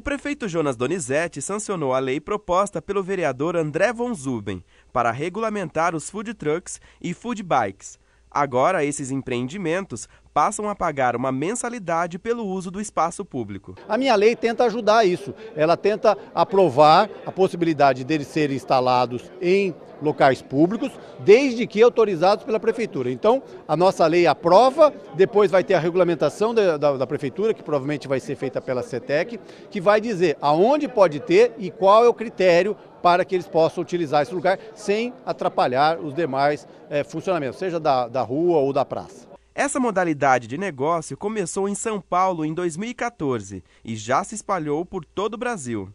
O prefeito Jonas Donizete sancionou a lei proposta pelo vereador André Von Zuben para regulamentar os food trucks e food bikes. Agora, esses empreendimentos passam a pagar uma mensalidade pelo uso do espaço público. A minha lei tenta ajudar isso. Ela tenta aprovar a possibilidade deles serem instalados em locais públicos, desde que autorizados pela Prefeitura. Então, a nossa lei aprova, depois vai ter a regulamentação da, da, da Prefeitura, que provavelmente vai ser feita pela CETEC, que vai dizer aonde pode ter e qual é o critério para que eles possam utilizar esse lugar sem atrapalhar os demais é, funcionamentos, seja da, da rua ou da praça. Essa modalidade de negócio começou em São Paulo em 2014 e já se espalhou por todo o Brasil.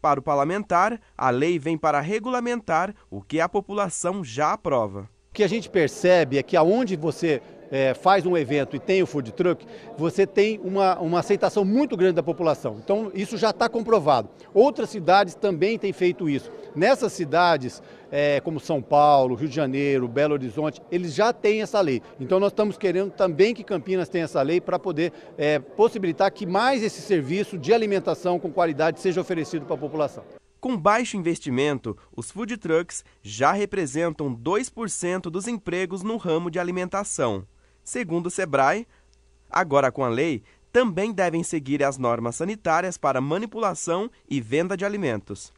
Para o parlamentar, a lei vem para regulamentar o que a população já aprova. O que a gente percebe é que aonde você é, faz um evento e tem o food truck, você tem uma, uma aceitação muito grande da população. Então, isso já está comprovado. Outras cidades também têm feito isso. Nessas cidades, é, como São Paulo, Rio de Janeiro, Belo Horizonte, eles já têm essa lei. Então, nós estamos querendo também que Campinas tenha essa lei para poder é, possibilitar que mais esse serviço de alimentação com qualidade seja oferecido para a população. Com baixo investimento, os food trucks já representam 2% dos empregos no ramo de alimentação. Segundo o SEBRAE, agora com a lei, também devem seguir as normas sanitárias para manipulação e venda de alimentos.